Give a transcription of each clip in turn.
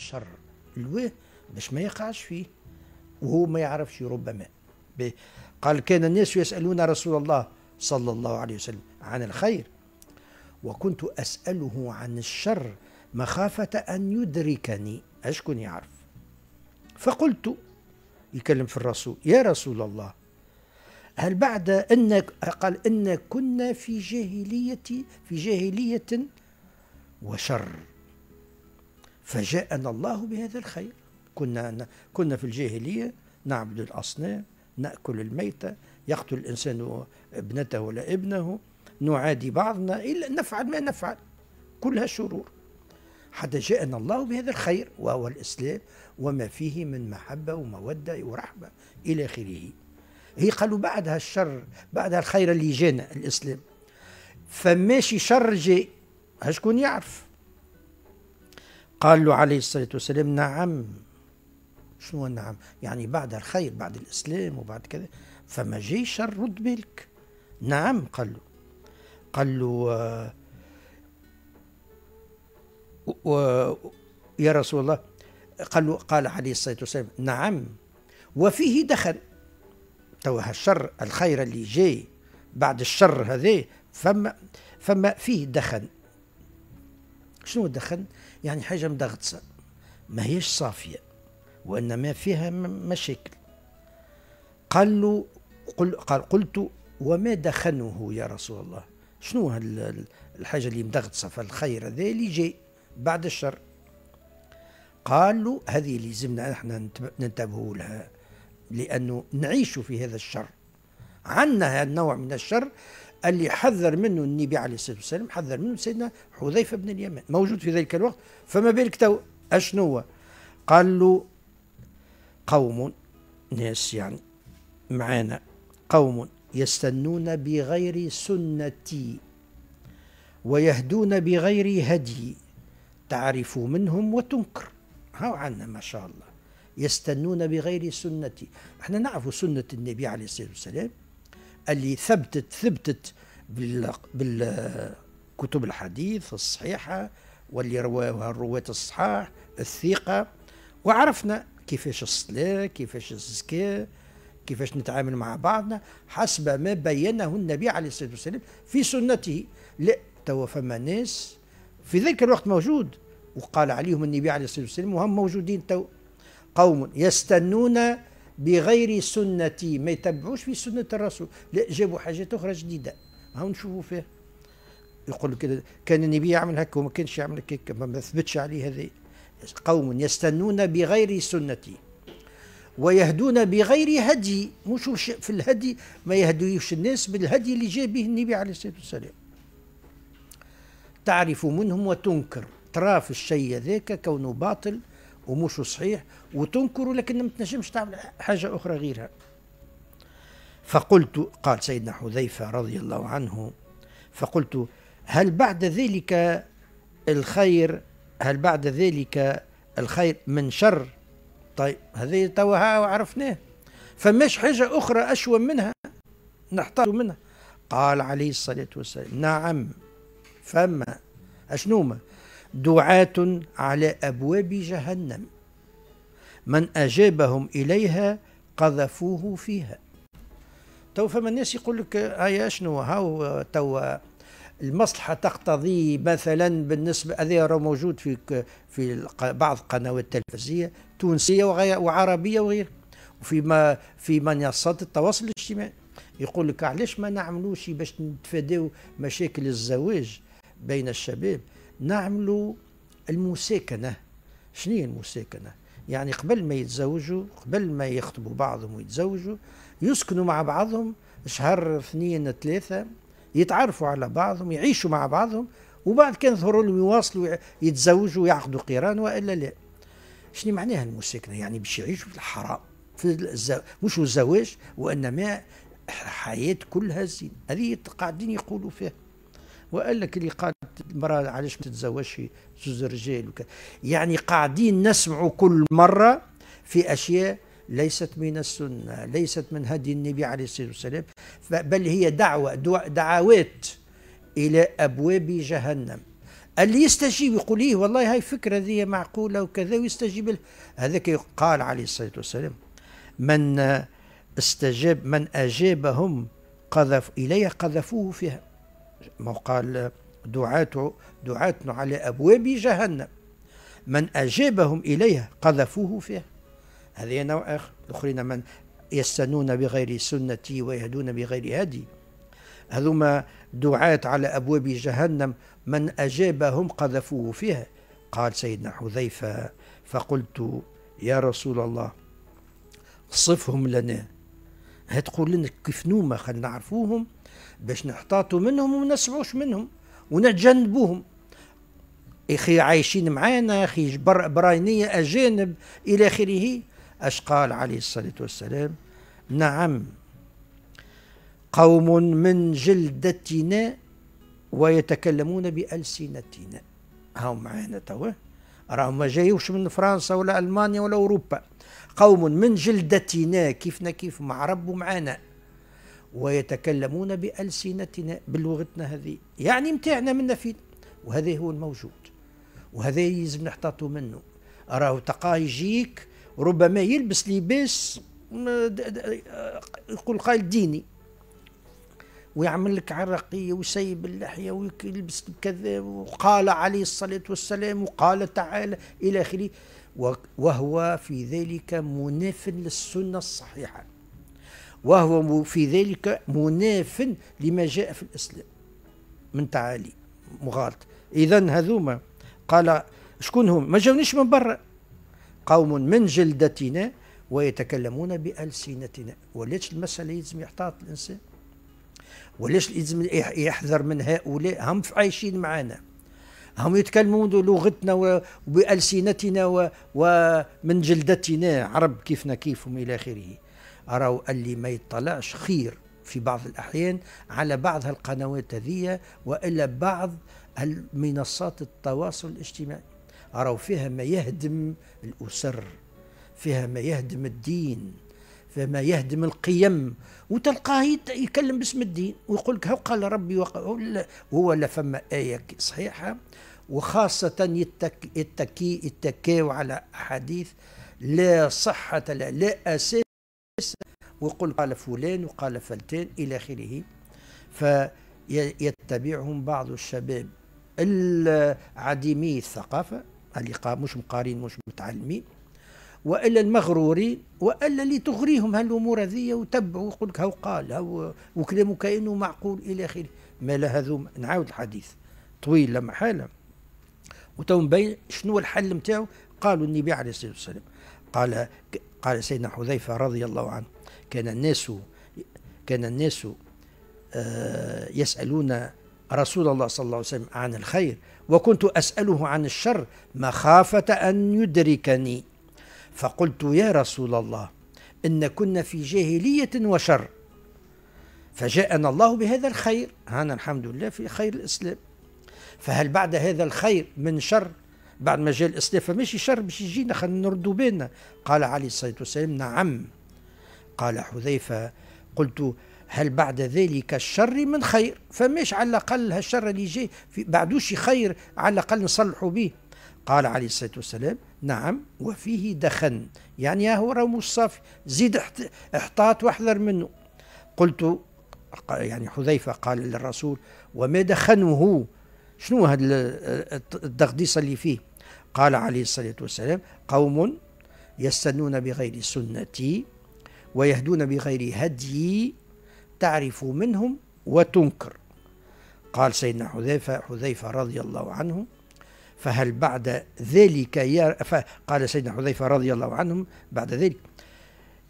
الشر لواه باش ما يقعش فيه وهو ما يعرفش ربما قال كان الناس يسألون رسول الله صلى الله عليه وسلم عن الخير وكنت أسأله عن الشر مخافة أن يدركني أشكون يعرف فقلت يكلم في الرسول يا رسول الله هل بعد أن قال إن كنا في جاهلية في جاهلية وشر فجاءنا الله بهذا الخير كنا كنا في الجاهليه نعبد الاصنام ناكل الميته يقتل الانسان ابنته ولا ابنه نعادي بعضنا الا نفعل ما نفعل كلها شرور حتى جاءنا الله بهذا الخير وهو الاسلام وما فيه من محبه وموده ورحمه الى اخره هي قالوا بعدها الشر بعدها الخير اللي جانا الاسلام فماشي شر جاي شكون يعرف قال له عليه الصلاة والسلام نعم شنو نعم يعني بعد الخير بعد الإسلام وبعد كذا فما جاي شر رد بالك نعم قال له قال له آه، و يا رسول الله قال له قال عليه الصلاة والسلام نعم وفيه دخل توا الشر الخير اللي جاي بعد الشر هذا فما فما فيه دخن شنو الدخن يعني حاجة مدغطسة ما هيش صافية وإنما فيها مشاكل قال له قل قال قلت وما دخنه يا رسول الله شنو الحاجة اللي مدغطسة فالخير هذا اللي جاي بعد الشر قال له هذه اللي لازمنا احنا ننتبهوا لها لأنه نعيش في هذا الشر عندنا هذا النوع من الشر اللي حذر منه النبي عليه الصلاه والسلام حذر منه سيدنا حذيفه بن اليمان موجود في ذلك الوقت فما بالك تو اشنو هو؟ قال له قوم ناس يعني معانا قوم يستنون بغير سنتي ويهدون بغير هدي تعرف منهم وتنكر هاو عنا ما شاء الله يستنون بغير سنتي احنا نعرف سنة النبي عليه الصلاة والسلام اللي ثبتت ثبتت بالكتب الحديث الصحيحة واللي رواها الرواة الصحاح الثقة وعرفنا كيفاش الصلاة كيفاش الزكاة كيفاش نتعامل مع بعضنا حسب ما بينه النبي عليه الصلاة والسلام في سنته لا توا فما ناس في ذلك الوقت موجود وقال عليهم النبي عليه الصلاة والسلام وهم موجودين تو قوم يستنون بغير سنتي ما يتبعوش في سنة الرسول لا جابوا حاجات أخرى جديدة هاو نشوفوا فيها يقول كده كان النبي يعمل هكا وما كانش يعمل هكا ما ثبتش عليه هذا قوم يستنون بغير سنتي ويهدون بغير هدي مش في الهدي ما يهدوش الناس بالهدي اللي جاء به النبي عليه الصلاة والسلام تعرف منهم وتنكر ترى في الشيء ذاك كونه باطل ومش صحيح وتنكره لكن ما تنجمش تعمل حاجة أخرى غيرها فقلت قال سيدنا حذيفة رضي الله عنه فقلت هل بعد ذلك الخير هل بعد ذلك الخير من شر طيب هذه توها وعرفناه فماش حاجة أخرى أشوى منها نحتاج منها قال عليه الصلاة والسلام نعم فما أشنو دعاة على أبواب جهنم من أجابهم إليها قذفوه فيها تو فما الناس يقول لك هيا آه شنو هاو تو المصلحة تقتضي مثلا بالنسبة هذا راه موجود في في بعض القنوات التلفزية تونسية وعربية وغير وفي ما في منصات التواصل الاجتماعي يقول لك علاش ما نعملوش باش نتفاداو مشاكل الزواج بين الشباب نعملوا المساكنة شنو هي المساكنة يعني قبل ما يتزوجوا قبل ما يخطبوا بعضهم ويتزوجوا يسكنوا مع بعضهم شهر اثنين ثلاثة يتعرفوا على بعضهم يعيشوا مع بعضهم وبعد كان يظهروا لهم يواصلوا يتزوجوا ويعقدوا قيران والا لا شنو معناها المساكنه يعني باش يعيشوا في الحرام في الزو... مش الزواج وانما حياه كلها زين هذه قاعدين يقولوا فيها وقال لك اللي قالت المراه علاش ما تتزوجش زوج رجال وكذا يعني قاعدين نسمعوا كل مره في اشياء ليست من السنه ليست من هدي النبي عليه الصلاه والسلام بل هي دعوه دعوات الى ابواب جهنم اللي يستجيب يقول إيه والله هاي فكرة ذي معقولة وكذا ويستجيب له هذاك قال عليه الصلاة والسلام من استجاب من أجابهم قذف إليه قذفوه فيها ما قال دعاة دعاتنا على أبواب جهنم من أجابهم إليها قذفوه فيها هذا نوع آخر الآخرين من يستنون بغير سنتي ويهدون بغير هدي هذوما دعاة على أبواب جهنم من أجابهم قذفوه فيها قال سيدنا حذيفة فقلت يا رسول الله صفهم لنا هتقول لنا كيف نوما خلينا نعرفوهم باش نحتاطوا منهم وما نسمعوش منهم ونتجنبوهم اخي عايشين معانا اخي بر براينيه اجانب الى اخره اش قال عليه الصلاه والسلام نعم قوم من جلدتنا ويتكلمون بألسنتنا هاو معانا توا راهم ما جايوش من فرنسا ولا ألمانيا ولا أوروبا قوم من جلدتنا كيفنا كيف مع رب ومعانا ويتكلمون بألسنتنا بلغتنا هذه يعني متاعنا منا فينا وهذا هو الموجود وهذا يلزم نحتاطوا منه راه تقى يجيك ربما يلبس لباس يقول قال ديني ويعمل لك عرقية وسيب اللحية ويلبس كذا وقال عليه الصلاة والسلام وقال تعالى إلى آخره وهو في ذلك مناف للسنة الصحيحة وهو في ذلك مناف لما جاء في الإسلام من تعالي مغالط إذا هذوما قال شكون هم ما جاونيش من برا قوم من جلدتنا ويتكلمون بألسنتنا وليش المسألة يلزم يحتاط الإنسان وليش يلزم يحذر من هؤلاء هم عايشين معنا هم يتكلمون لغتنا وبألسنتنا ومن جلدتنا عرب كيفنا كيفهم إلى آخره أروا اللي ما يطلعش خير في بعض الأحيان على بعض هالقنوات هذية وإلا بعض المنصات التواصل الاجتماعي أروا فيها ما يهدم الأسر فيها ما يهدم الدين فيها ما يهدم القيم وتلقاه يتكلم باسم الدين ويقول لك هو قال ربي وقال هو لا فما آية صحيحة وخاصة يتك يتكي يتكيو على أحاديث لا صحة لا, لا أساس ويقول قال فلان وقال فلتان إلى آخره فيتبعهم بعض الشباب العديمي الثقافة اللي مش مقارين مش متعلمين والا المغرورين والا اللي تغريهم هالامور هذه وتبعوا يقول لك هو قال هو وكلامه كانه معقول الى اخره ما لا هذو نعاود الحديث طويل محاله وتو مبين شنو الحل نتاعو قالوا النبي عليه الصلاه والسلام قال قال سيدنا حذيفه رضي الله عنه كان الناس كان الناس آه، يسالون رسول الله صلى الله عليه وسلم عن الخير وكنت اساله عن الشر مخافه ان يدركني فقلت يا رسول الله إن كنا في جاهلية وشر فجاءنا الله بهذا الخير هانا الحمد لله في خير الإسلام فهل بعد هذا الخير من شر بعد ما جاء الإسلام فماشي شر باش يجينا خلينا نردوا بالنا قال عليه الصلاة والسلام نعم قال حذيفة قلت هل بعد ذلك الشر من خير فماش على الأقل هالشر اللي جاي بعدوش خير على الأقل نصلحوا به قال عليه الصلاة والسلام نعم وفيه دخن يعني هو راه مش صافي زيد احتاط واحذر منه قلت يعني حذيفة قال للرسول وما دخنه شنو هذا الدغديصة اللي فيه قال عليه الصلاة والسلام قوم يستنون بغير سنتي ويهدون بغير هدي تعرف منهم وتنكر قال سيدنا حذيفة حذيفة رضي الله عنه فهل بعد ذلك يا قال سيدنا حذيفة رضي الله عنهم بعد ذلك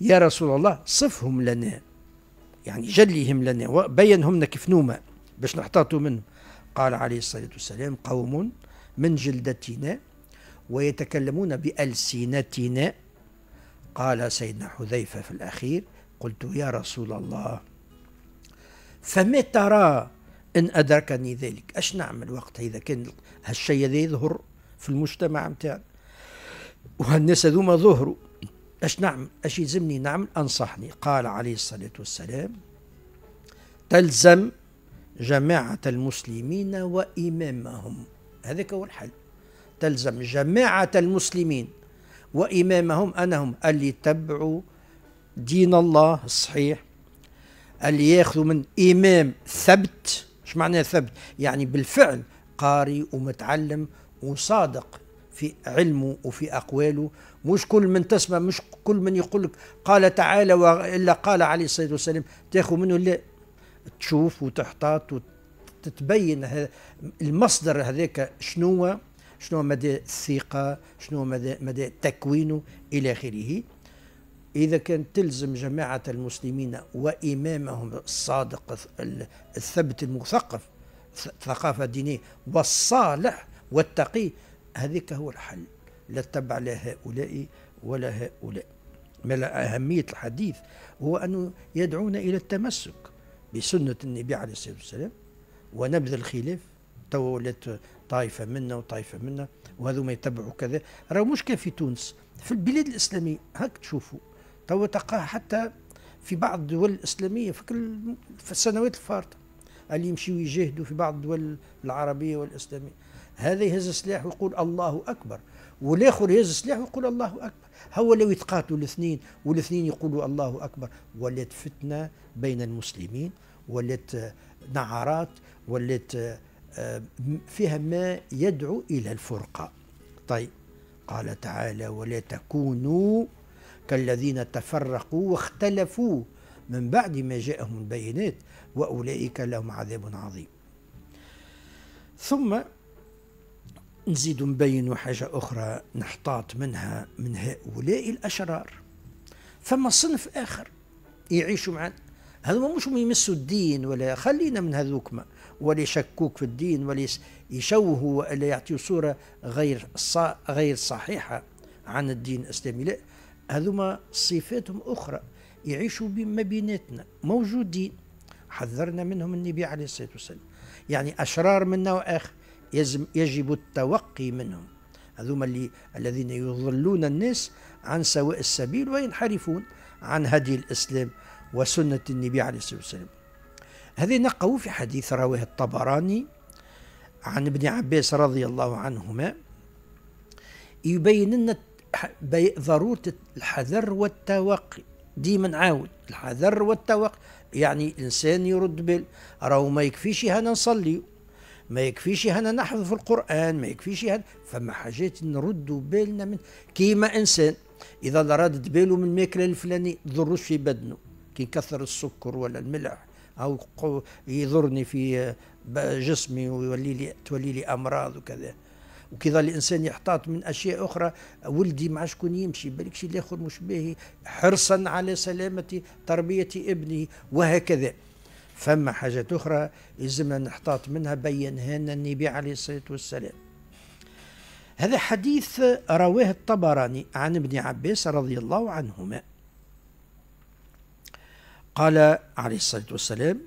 يا رسول الله صفهم لنا يعني جليهم لنا وبينهم لنا كيف نوما باش نحتاطوا منهم قال عليه الصلاة والسلام قوم من جلدتنا ويتكلمون بألسنتنا قال سيدنا حذيفة في الأخير قلت يا رسول الله فما ترى إن أدركني ذلك أش نعمل وقت إذا كان هالشيء هذا يظهر في المجتمع نتاعنا وهالناس هذوما ظهروا أش نعمل أش يلزمني نعمل أنصحني قال عليه الصلاة والسلام تلزم جماعة المسلمين وإمامهم هذاك هو الحل تلزم جماعة المسلمين وإمامهم أنهم اللي يتبعوا دين الله الصحيح اللي ياخذوا من إمام ثبت ايش معناه ثبت يعني بالفعل قاري ومتعلم وصادق في علمه وفي أقواله مش كل من تسمع مش كل من يقول لك قال تعالى إلا قال عليه الصلاة والسلام تاخذ منه لا تشوف وتحتاط وتتبين المصدر هذاك شنو شنو مدى الثقة شنو مدى, مدى تكوينه إلى آخره إذا كانت تلزم جماعة المسلمين وإمامهم الصادق الثبت المثقف ثقافة دينية والصالح والتقي هذيك هو الحل لا تتبع لا هؤلاء ولا هؤلاء ما أهمية الحديث هو أنه يدعونا إلى التمسك بسنة النبي عليه الصلاة والسلام ونبذ الخلاف تو ولات طائفة منا وطائفة منا وهذو ما يتبعوا كذا راهو كان في تونس في البلاد الإسلامية هاك تشوفوا تو تلقاه حتى في بعض الدول الاسلاميه في كل في السنوات الفارطه اللي يمشيوا يجاهدوا في بعض الدول العربيه والاسلاميه هذا يهز سلاح ويقول الله اكبر والاخر يهز سلاح ويقول الله اكبر هو لو يتقاتلوا الاثنين والاثنين يقولوا الله اكبر ولات فتنه بين المسلمين ولات نعرات ولات آه، فيها ما يدعو الى الفرقه طيب قال تعالى ولا تكونوا كالذين تفرقوا واختلفوا من بعد ما جاءهم البينات واولئك لهم عذاب عظيم ثم نزيد نبين حاجة أخرى نحتاط منها من هؤلاء الأشرار ثم صنف آخر يعيشوا معنا هذو مش يمسوا الدين ولا خلينا من هذوكما ولا يشكوك في الدين ولا يشوهوا ولا يعطيوا صورة غير غير صحيحة عن الدين الإسلامي لا هذوما صفاتهم أخرى يعيشوا بما بيناتنا موجودين حذرنا منهم النبي عليه الصلاة والسلام يعني أشرار من نوع آخر يجب, يجب التوقي منهم هذوما اللي الذين يضلون الناس عن سواء السبيل وينحرفون عن هدي الإسلام وسنة النبي عليه الصلاة والسلام هذه نقوا في حديث رواه الطبراني عن ابن عباس رضي الله عنهما يبين لنا ضرورة الحذر والتوقي ديما نعاود الحذر والتوقي يعني الإنسان يرد بال راهو ما يكفيش هنا نصلي ما يكفيش هنا نحفظ في القرآن ما يكفيش هنا فما حاجات نردوا بالنا من كيما إنسان إذا رادت باله من الماكلة الفلانية ضرش في بدنه كي كثر السكر ولا الملح أو يضرني في آه، جسمي ويولي لي تولي لي أمراض وكذا وكذا الانسان يحتاط من اشياء اخرى ولدي مع شكون يمشي بالك شي الاخر مش باهي حرصا على سلامه تربيه ابنه وهكذا فما حاجات اخرى يلزمنا نحتاط منها بينها النبي عليه الصلاه والسلام هذا حديث رواه الطبراني عن ابن عباس رضي الله عنهما قال عليه الصلاة والسلام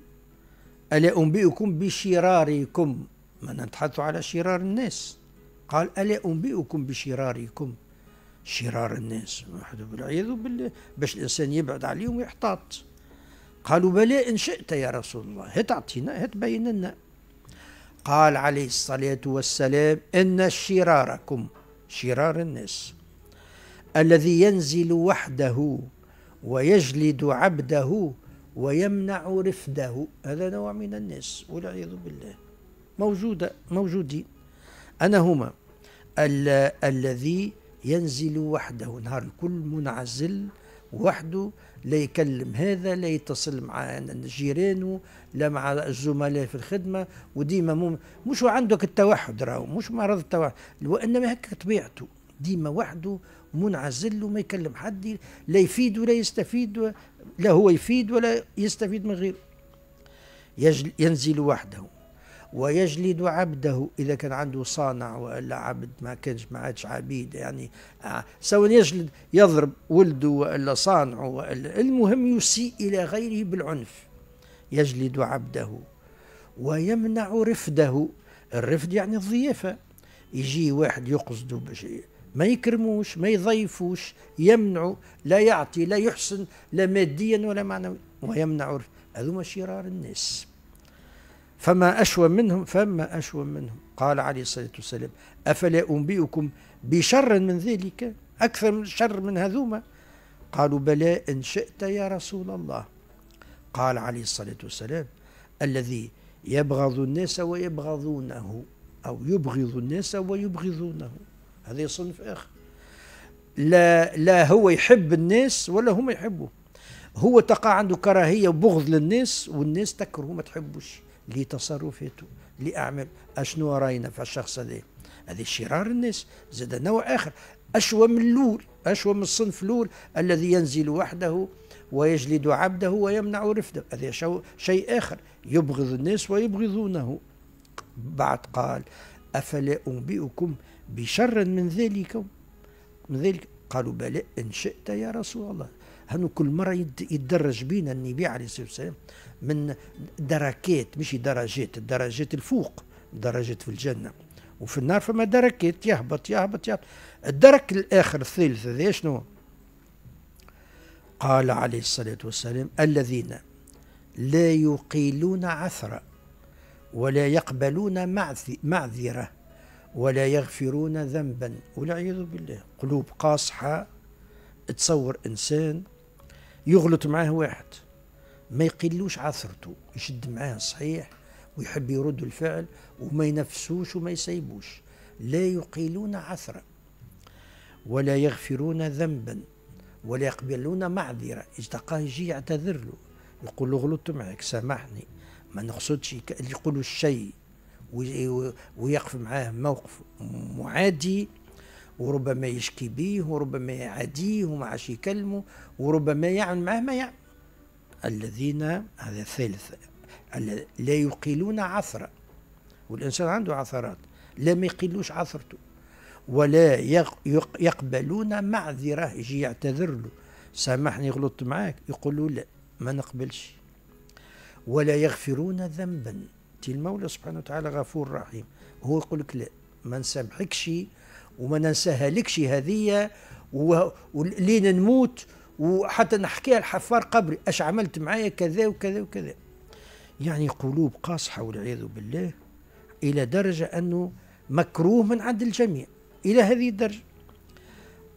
ألا أنبئكم بشراركم ما نتحدث على شرار الناس قال ألا أنبئكم بشراركم شرار الناس والعياذ بالله باش الإنسان يبعد عليهم ويحتاط قالوا بلى إن شئت يا رسول الله هات أعطينا هات بين لنا قال عليه الصلاة والسلام إن شراركم شرار الناس الذي ينزل وحده ويجلد عبده ويمنع رفده هذا نوع من الناس والعياذ بالله موجودة موجودين أنا هما الذي ينزل وحده نهار الكل منعزل وحده لا يكلم هذا لا يتصل مع جيرانه لا مع الزملاء في الخدمه وديما مم... مش عندك التوحد راهو مش مرض التوحد وانما هكا طبيعته ديما وحده منعزل وما يكلم حد لا يفيد ولا يستفيد لا هو يفيد ولا يستفيد من غيره ينزل وحده ويجلد عبده إذا كان عنده صانع وإلا عبد ما كانش ما عادش عبيد يعني آه، سواء يجلد يضرب ولده وإلا صانعه وإلا المهم يسيء إلى غيره بالعنف يجلد عبده ويمنع رفده الرفد يعني الضيافة يجي واحد يقصده بشيء ما يكرموش ما يضيفوش يمنع لا يعطي لا يحسن لا ماديا ولا معنويا ويمنع هذوما شرار الناس فما أشوم منهم فما أشوم منهم قال عليه الصلاة والسلام أفلا أنبئكم بشر من ذلك أكثر من شر من هذوما قالوا بلى إن شئت يا رسول الله قال عليه الصلاة والسلام الذي يبغض الناس ويبغضونه أو يبغض الناس ويبغضونه هذا صنف آخر لا لا هو يحب الناس ولا هم يحبوه هو تقع عنده كراهيه وبغض للناس والناس تكرهه ما تحبوش لتصرفاته لاعمال اشنو راينا في الشخص هذا هذا شرار الناس زاد نوع اخر اشوى من الاول اشوى من الصنف الاول الذي ينزل وحده ويجلد عبده ويمنع رفده هذا شيء اخر يبغض الناس ويبغضونه بعد قال افلا انبئكم بشر من ذلك من ذلك قالوا بلى ان شئت يا رسول الله هانو كل مرة يتدرج بينا النبي عليه الصلاة والسلام من دركات مش درجات الدرجات الفوق درجات في الجنة وفي النار فما دركات يهبط يهبط يهبط الدرك الآخر الثالث هذا شنو قال عليه الصلاة والسلام الذين لا يقيلون عثرا ولا يقبلون معذرة ولا يغفرون ذنبا والعياذ بالله قلوب قاصحة تصور إنسان يغلط معاه واحد ما يقلوش عثرته يشد معاه صحيح ويحب يرد الفعل وما ينفسوش وما يسيبوش لا يقيلون عثرا ولا يغفرون ذنبا ولا يقبلون معذرة تلقاه يجي يعتذر له يقول له غلطت معك سامحني ما نقصدش يقولوا الشيء ويقف معاه موقف معادي وربما يشكي بيه وربما يعاديه وما عادش يكلمه وربما يعمل معه ما يعمل الذين هذا الثالث لا يقيلون عثرة والإنسان عنده عثرات لا ما يقيلوش عثرته ولا يقبلون معذرة يجي يعتذر له سامحني غلطت معاك يقولوا لا ما نقبلش ولا يغفرون ذنبا تي المولى سبحانه وتعالى غفور رحيم هو يقول لك لا ما نسامحكش وما ننساها لكش هذية ولين نموت وحتى نحكيها الحفار قبري اش عملت معايا كذا وكذا وكذا يعني قلوب قاصحة والعياذ بالله إلى درجة أنه مكروه من عند الجميع إلى هذه الدرجة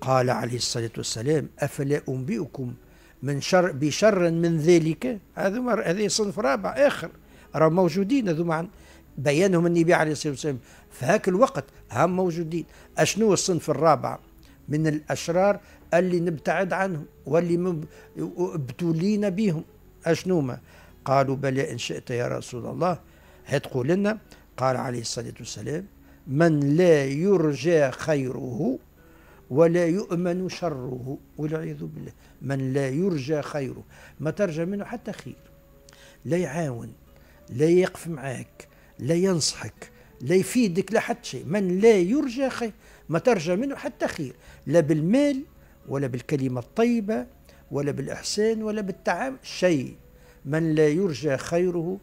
قال عليه الصلاة والسلام أفلا أنبئكم من شر بشر من ذلك هذا هذا صنف رابع آخر راه موجودين هذوما بينهم النبي عليه الصلاة والسلام في هاك الوقت هم موجودين أشنو الصنف الرابع من الأشرار اللي نبتعد عنهم واللي ابتلينا بهم أشنو ما قالوا بلى إن شئت يا رسول الله هتقول لنا قال عليه الصلاة والسلام من لا يرجى خيره ولا يؤمن شره والعياذ بالله من لا يرجى خيره ما ترجى منه حتى خير لا يعاون لا يقف معاك لا ينصحك لا يفيدك لا حتى شيء من لا يرجى خير ما ترجى منه حتى خير لا بالمال ولا بالكلمة الطيبة ولا بالإحسان ولا بالتعامل شيء من لا يرجى خيره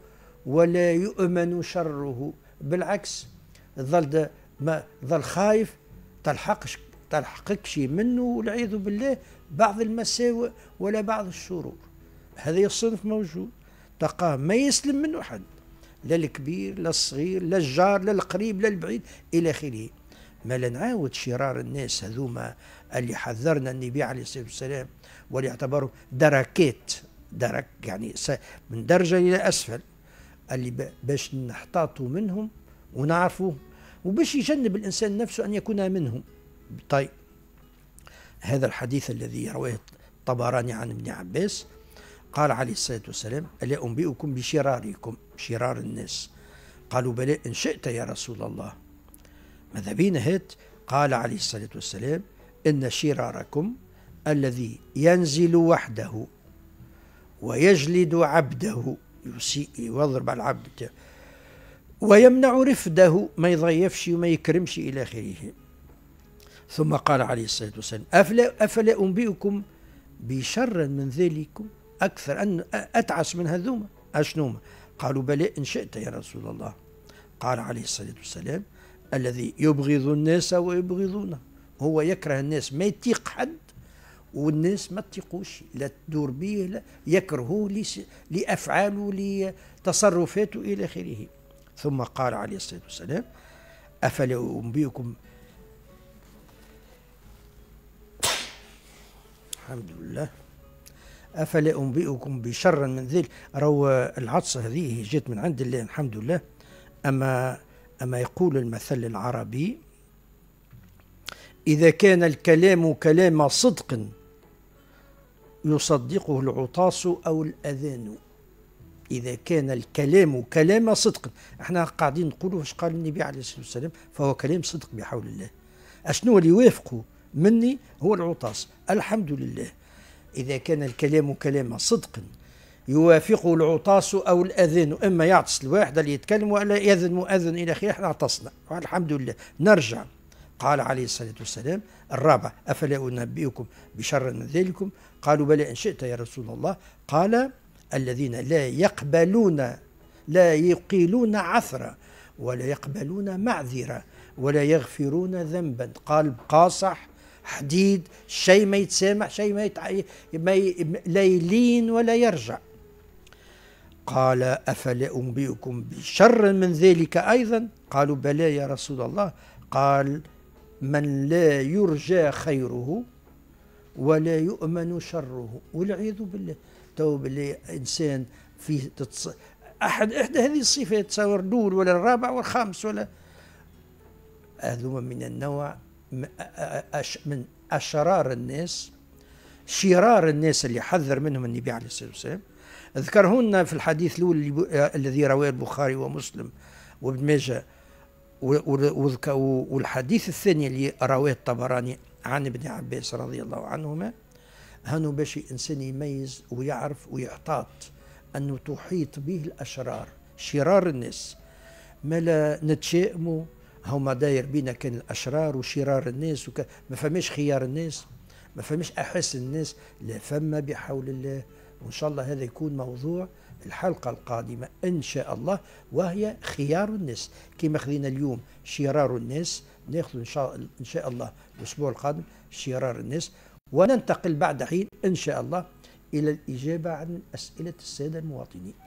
ولا يؤمن شره بالعكس ظل ما ظل خايف تلحقش تلحقك شيء منه والعياذ بالله بعض المساوئ ولا بعض الشرور هذا الصنف موجود تلقاه ما يسلم منه حد للكبير للصغير للجار للقريب للبعيد إلى آخره ما لنعاود شرار الناس هذوما اللي حذرنا النبي عليه الصلاة والسلام واللي اعتبروا دركات درك يعني من درجة إلى أسفل اللي باش نحتاطوا منهم ونعرفوا وباش يجنب الإنسان نفسه أن يكون منهم طيب هذا الحديث الذي رواه الطبراني عن ابن عباس قال عليه الصلاة والسلام ألا أنبئكم بشراركم شرار الناس قالوا بلى إن شئت يا رسول الله ماذا بينا هات قال عليه الصلاة والسلام إن شراركم الذي ينزل وحده ويجلد عبده يسيء ويضرب على العبد ويمنع رفده ما يضيفش وما يكرمش إلى آخره ثم قال عليه الصلاة والسلام أفلا, أفلا أنبئكم بشر من ذلكم أكثر أن أتعس من هذوما أشنوما قالوا بلى إن شئت يا رسول الله قال عليه الصلاة والسلام الذي يبغض الناس ويبغضونه هو يكره الناس ما يتيق حد والناس ما تيقوش لا تدور به لا يكرهوه لأفعاله لتصرفاته إلى آخره ثم قال عليه الصلاة والسلام أفلا أنبئكم الحمد لله أفلا أنبئكم بشر من ذلك رو العطسة هذه جت من عند الله الحمد لله أما أما يقول المثل العربي إذا كان الكلام كلام صدق يصدقه العطاس أو الأذان إذا كان الكلام كلام صدق احنا قاعدين نقولوا واش قال النبي عليه الصلاة والسلام فهو كلام صدق بحول الله أشنو اللي يوافقه مني هو العطاس الحمد لله إذا كان الكلام كلاما صدقا يوافق العطاس أو الأذان إما يعطس الواحد اللي يتكلم ولا يأذن مؤذن إلى آخره احنا عطسنا والحمد لله نرجع قال عليه الصلاة والسلام الرابع أفلا أنبئكم بشر من ذلكم قالوا بلى إن شئت يا رسول الله قال الذين لا يقبلون لا يقيلون عثرة ولا يقبلون معذرة ولا يغفرون ذنبا قال قاصح حديد شيء ما يتسامح شيء ما, يتع... ما ي... لا يلين ولا يرجع قال أفلا أنبئكم بشر من ذلك أيضا قالوا بلى يا رسول الله قال من لا يرجى خيره ولا يؤمن شره والعياذ بالله تو بالله إنسان فيه تتص... أحد إحدى هذه الصفات تصور الأول ولا الرابع والخامس ولا هذوما من النوع من أشرار الناس شرار الناس اللي حذر منهم النبي عليه الصلاة والسلام ذكرهن في الحديث الأول الذي رواه البخاري ومسلم وابن ماجه والحديث الثاني اللي رواه الطبراني عن ابن عباس رضي الله عنهما هانو باش الإنسان يميز ويعرف ويحتاط أنه تحيط به الأشرار شرار الناس ما لا نتشائموا هما داير بينا كان الاشرار وشرار الناس وك... ما فماش خيار الناس ما فماش احس الناس لا فما بحول الله وان شاء الله هذا يكون موضوع الحلقه القادمه ان شاء الله وهي خيار الناس كما خذينا اليوم شرار الناس ناخذ ان شاء ان شاء الله الاسبوع القادم شرار الناس وننتقل بعد حين ان شاء الله الى الاجابه عن اسئله الساده المواطنين